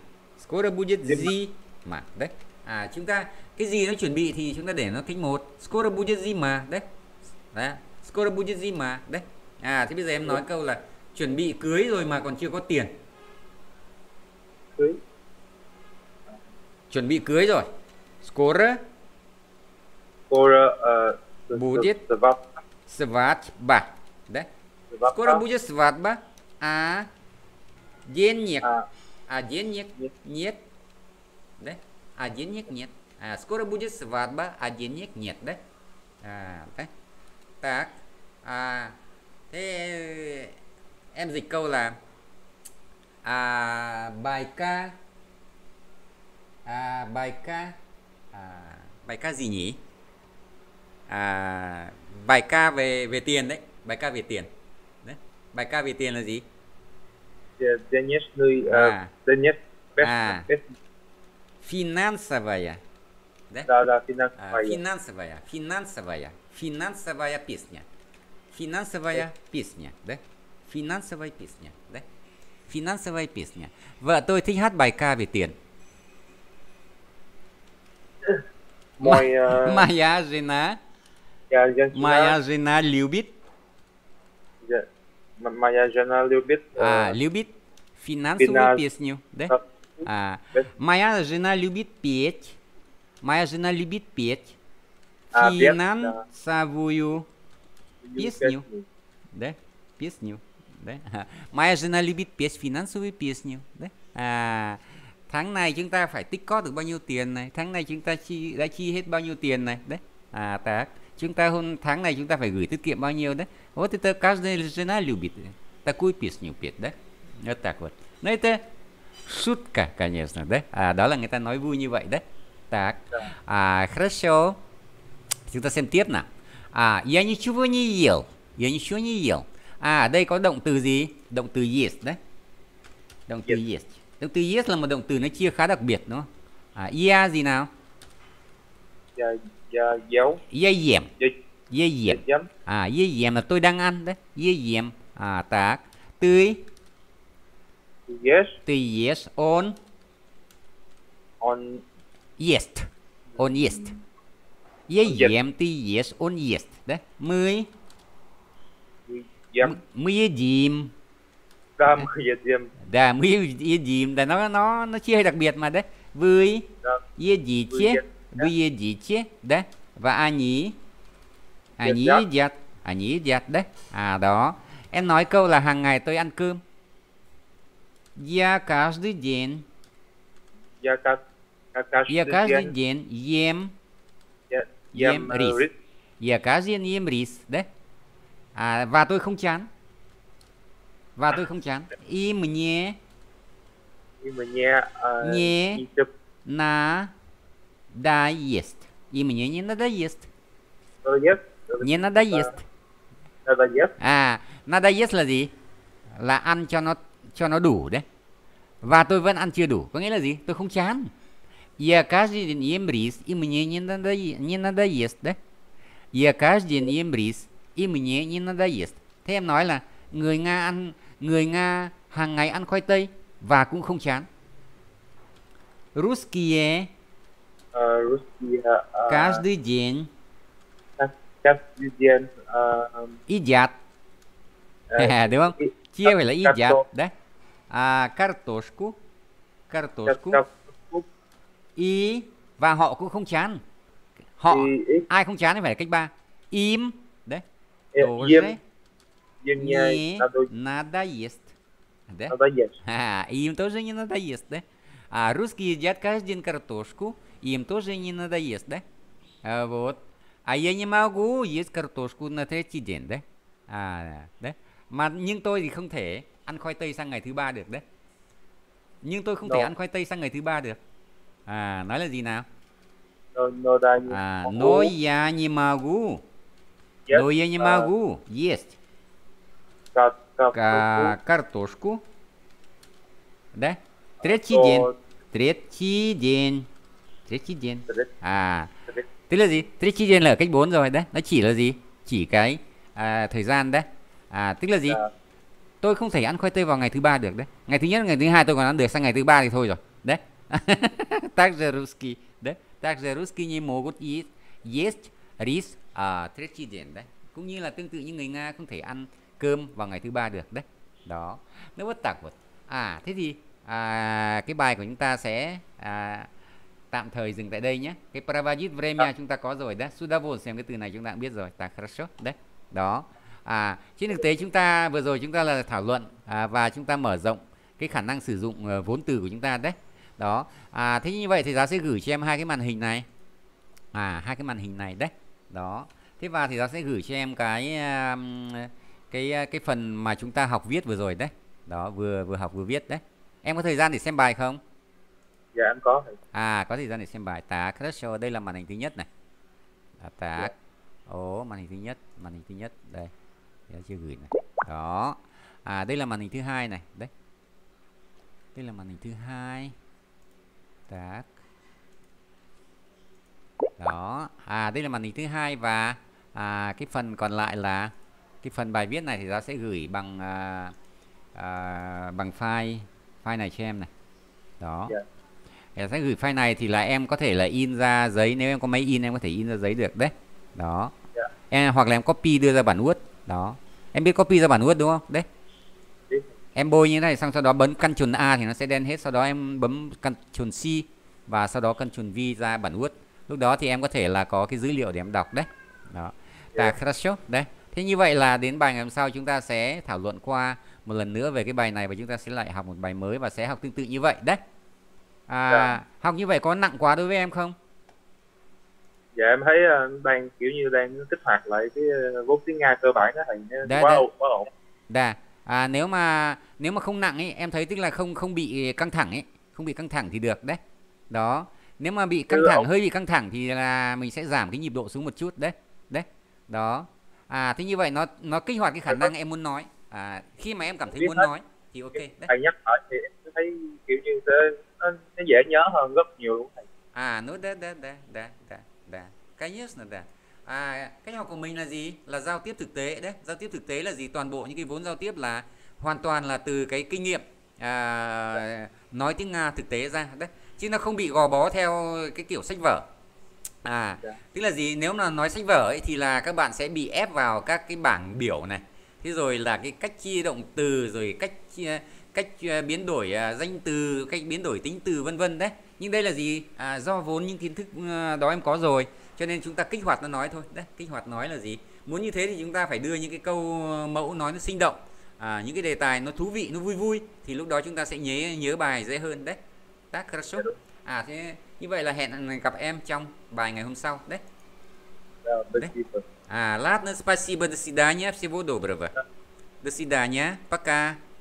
Скоро budget зима mảng đấy à chúng ta cái gì nó chuẩn bị thì chúng ta để nó kích một score budget mà đấy đấy score budget mà đấy à thế bây giờ em nói câu là chuẩn bị cưới rồi mà còn chưa có tiền cưới chuẩn bị cưới rồi score score ờ, budget budget ba đấy ba будет свадьба nhiệt à а nhiệt nhiệt да? А денег нет. А, скоро будет свадьба, а денег нет, да? À, đấy. Так. À, thế em dịch câu là à, bài ca à, bài ca à, bài ca gì nhỉ? À, bài ca về về tiền đấy, bài ca về tiền. Đấy. Bài ca về tiền là gì? Денежный, а. денеж, э, а. Финансовая. Да, да, да финансовая. А, финансовая. Финансовая. Финансовая песня. Финансовая э. песня, да? Финансовая песня, да? Финансовая песня. Vợ tôi thích hát bài ca Моя... Моя жена. Моя жена любит. Моя жена любит. А, э, любит финансовую песню, да? А, моя жена любит петь. Моя жена любит петь а, финансовую песню. Да? Песню. Да? Моя жена любит петь финансовую песню. Да? А, tháng này chúng ta phải tích có được bao nhiêu tiền này tháng này chúng ta chi đã chi hết bao nhiêu tiền này đấy à так chúng ta hôm tháng này chúng ta phải gửi tiết kiệm bao nhiêu đấy вот это каждая жена любит такую песню петь да вот так вот но это Шутка, конечно, да? А, đó là người ta nói vui như vậy đấy. Так. А, à, хорошо. Chúng ta xem tiếp nào. À, я ничего не ел. Я ничего не ел. À, đây có động từ gì? Động từ есть đấy. Động từ есть, Động từ есть là một động từ nó chia khá đặc biệt đúng không? À, ya gì nào? Я ya dấu. Ya yểm. Ya yểm. À, Я ем là tôi đang ăn đấy. Я ем. À, tak. Tươi. Yes. Từ yes on. On. Yes. On yes. Mm. Ye diệm từ yes on yes. Đấy. Mười. Diệm. Mười diệm. Đa mười diệm. Đa mười diệm. Đà nó nó nó chia đặc biệt mà đấy. Vui. Ye gì chứ, Vui ye gì chứ, Đấy. Và anh anh Ani giặt. anh Ani giặt đấy. À đó. Em nói câu là hàng ngày tôi ăn cơm. Я каждый день. Я, как, я каждый, день, ем, ем, ем э, рис. рис. Я каждый день ем рис, да? А, và tôi không chán. Và tôi И мне. И мне. Э, не надоест. И мне не надоест. Надоест? Не надоест. Надоест. А, надоест là gì? Là ăn cho nó đủ đấy và tôi vẫn ăn chưa đủ có nghĩa là gì tôi không chán я каждый день ем рис и мне не надоест не надоест đấy я каждый день ем рис и мне не надоест thế em nói là người nga ăn người nga hàng ngày ăn khoai tây và cũng không chán русские каждый день каждый день едят đúng không chia phải là едят đấy à, а, картошку, картошку. И và họ cũng không chán. Họ ai không chán thì phải cách ba. Им đấy. Тоже не надоест. Да? Надоест. А, им тоже не надоест, да? А русские едят каждый день картошку, им тоже не надоест, да? А, вот. А я не могу есть картошку на третий день, да? А, да. Mà nhưng tôi thì không thể. ăn khoai tây sang ngày thứ ba được đấy nhưng tôi không Đồ. thể ăn khoai tây sang ngày thứ ba được à nói là gì nào à nói я не могу но я не могу есть картошку да третий день третий день tretchi gen à tức là gì tretchi gen là cách 4 rồi đấy nó chỉ là gì chỉ cái à, thời gian đấy à tức là gì dạ tôi không thể ăn khoai tây vào ngày thứ ba được đấy ngày thứ nhất ngày thứ hai tôi còn ăn được sang ngày thứ ba thì thôi rồi đấy также русский đấy также русский не могут есть есть рис à третий день đấy cũng như là tương tự như người nga không thể ăn cơm vào ngày thứ ba được đấy đó nó bất tạc vật à thế thì à, cái bài của chúng ta sẽ à, tạm thời dừng tại đây nhé cái pravajit vremya dạ. chúng ta có rồi đấy sudavol xem cái từ này chúng ta cũng biết rồi ta хорошо đấy đó à trên thực tế chúng ta vừa rồi chúng ta là thảo luận à, và chúng ta mở rộng cái khả năng sử dụng uh, vốn từ của chúng ta đấy đó à, thế như vậy thì giáo sẽ gửi cho em hai cái màn hình này à hai cái màn hình này đấy đó thế và thì giáo sẽ gửi cho em cái uh, cái ờ, cái phần mà chúng ta học viết vừa rồi đấy đó vừa vừa học vừa viết đấy em có thời gian để xem bài không dạ em có à có thời gian để xem bài tá crush đây là màn hình thứ nhất này tá yeah. Dạ. màn hình thứ nhất màn hình thứ nhất đây đã dạ, chưa gửi này đó à đây là màn hình thứ hai này đấy đây là màn hình thứ hai Đạc. đó à đây là màn hình thứ hai và à, cái phần còn lại là cái phần bài viết này thì ta sẽ gửi bằng à, à, bằng file file này cho em này đó yeah. Dạ. sẽ gửi file này thì là em có thể là in ra giấy nếu em có máy in em có thể in ra giấy được đấy đó yeah. Dạ. em hoặc là em copy đưa ra bản word đó em biết copy ra bản word đúng không đấy em bôi như thế này xong sau đó bấm Ctrl A thì nó sẽ đen hết sau đó em bấm Ctrl C và sau đó Ctrl V ra bản Word lúc đó thì em có thể là có cái dữ liệu để em đọc đấy đó ta хорошо dạ. đấy thế như vậy là đến bài ngày hôm sau chúng ta sẽ thảo luận qua một lần nữa về cái bài này và chúng ta sẽ lại học một bài mới và sẽ học tương tự như vậy đấy à, yeah. Dạ. học như vậy có nặng quá đối với em không dạ em thấy ờ, đang kiểu như đang kích hoạt lại cái ờ, vốn tiếng nga cơ bản đó thì đà, quá, đà. Ổn, quá ổn đà à, nếu mà nếu mà không nặng ấy em thấy tức là không không bị căng thẳng ấy không bị căng thẳng thì được đấy đó nếu mà bị căng ừ, thẳng hơi bị căng thẳng thì là mình sẽ giảm cái nhịp độ xuống một chút đấy đấy đó à thế như vậy nó nó kích hoạt cái khả năng em muốn nói à khi mà em cảm thấy muốn nói thì ok đấy. thầy nhắc lại thì em thấy kiểu như thế nó, nó dễ nhớ hơn rất nhiều luôn thầy à nó đấy đấy đấy đấy Конечно, да. À, cách học của mình là gì? Là giao tiếp thực tế đấy. Giao tiếp thực tế là gì? Toàn bộ những cái vốn giao tiếp là hoàn toàn là từ cái kinh nghiệm à, nói tiếng Nga thực tế ra đấy. Chứ nó không bị gò bó theo cái kiểu sách vở. À, dạ. tức là gì? Nếu mà nói sách vở ấy thì là các bạn sẽ bị ép vào các cái bảng biểu này. Thế rồi là cái cách chia động từ rồi cách cách à, biến đổi à, danh từ, cách biến đổi tính từ vân vân đấy. Nhưng đây là gì? À, do vốn những kiến thức à, đó em có rồi cho nên chúng ta kích hoạt nó nói thôi đấy kích hoạt nói là gì muốn như thế thì chúng ta phải đưa những cái câu mẫu nói nó sinh động à, những cái đề tài nó thú vị nó vui vui thì lúc đó chúng ta sẽ nhớ nhớ bài dễ hơn đấy tác хорошо à thế như vậy là hẹn gặp em trong bài ngày hôm sau đấy, đấy. à ладно спасибо до свидания всего доброго до свидания пока